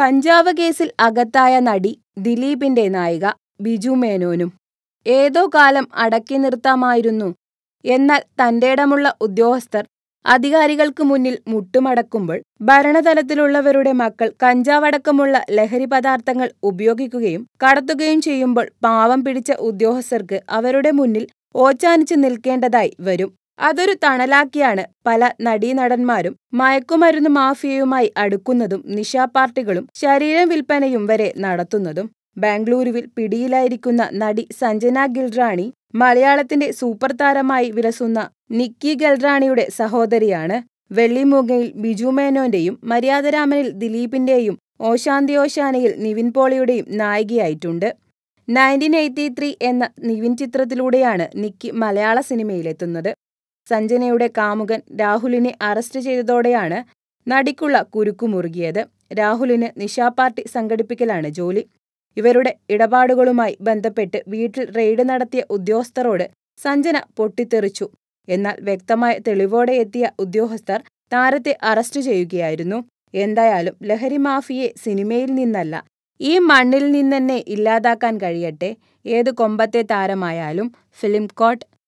കഞ്ചാവ് കേസിൽ അകത്തായ നടി ദിലീപിന്റെ നായിക ബിജു മേനോനും ഏതോ കാലം അടക്കി നിർത്താമായിരുന്നു എന്നാൽ തന്റേടമുള്ള ഉദ്യോഗസ്ഥർ അധികാരികൾക്ക് മുന്നിൽ മുട്ടുമടക്കുമ്പോൾ ഭരണതലത്തിലുള്ളവരുടെ മക്കൾ കഞ്ചാവടക്കമുള്ള ലഹരി പദാർത്ഥങ്ങൾ ഉപയോഗിക്കുകയും കടത്തുകയും ചെയ്യുമ്പോൾ പാവം പിടിച്ച ഉദ്യോഗസ്ഥർക്ക് അവരുടെ മുന്നിൽ ഓച്ചാനിച്ചു നിൽക്കേണ്ടതായി വരും അതൊരു തണലാക്കിയാണ് പല നടീനടന്മാരും മയക്കുമരുന്ന് മാഫിയയുമായി അടുക്കുന്നതും പാർട്ടികളും ശരീരം വിൽപ്പനയും വരെ നടത്തുന്നതും ബാംഗ്ലൂരുവിൽ പിടിയിലായിരിക്കുന്ന നടി സഞ്ജന ഗിൽറാണി മലയാളത്തിന്റെ സൂപ്പർ താരമായി വിലസുന്ന നിക്കി ഗൽറാണിയുടെ സഹോദരിയാണ് വെള്ളിമൂങ്ങയിൽ ബിജു മേനോന്റെയും മര്യാദരാമനിൽ ദിലീപിന്റെയും ഓശാന്തി ഓശാനയിൽ നിവിൻ പോളിയുടെയും നായികയായിട്ടുണ്ട് നയൻറ്റീൻ എയ്റ്റി ത്രീ എന്ന നിവിൻ ചിത്രത്തിലൂടെയാണ് നിക്കി മലയാള സിനിമയിലെത്തുന്നത് സഞ്ജനയുടെ കാമുകൻ രാഹുലിനെ അറസ്റ്റ് ചെയ്തതോടെയാണ് നടിക്കുള്ള കുരുക്കുമുറുകിയത് രാഹുലിന് പാർട്ടി സംഘടിപ്പിക്കലാണ് ജോലി ഇവരുടെ ഇടപാടുകളുമായി ബന്ധപ്പെട്ട് വീട്ടിൽ റെയ്ഡ് നടത്തിയ ഉദ്യോഗസ്ഥരോട് സഞ്ജന പൊട്ടിത്തെറിച്ചു എന്നാൽ വ്യക്തമായ തെളിവോടെ എത്തിയ ഉദ്യോഗസ്ഥർ താരത്തെ അറസ്റ്റ് ചെയ്യുകയായിരുന്നു എന്തായാലും ലഹരി മാഫിയെ സിനിമയിൽ നിന്നല്ല ഈ മണ്ണിൽ നിന്നെന്നെ ഇല്ലാതാക്കാൻ കഴിയട്ടെ ഏത് കൊമ്പത്തെ താരമായാലും ഫിലിം കോട്ട്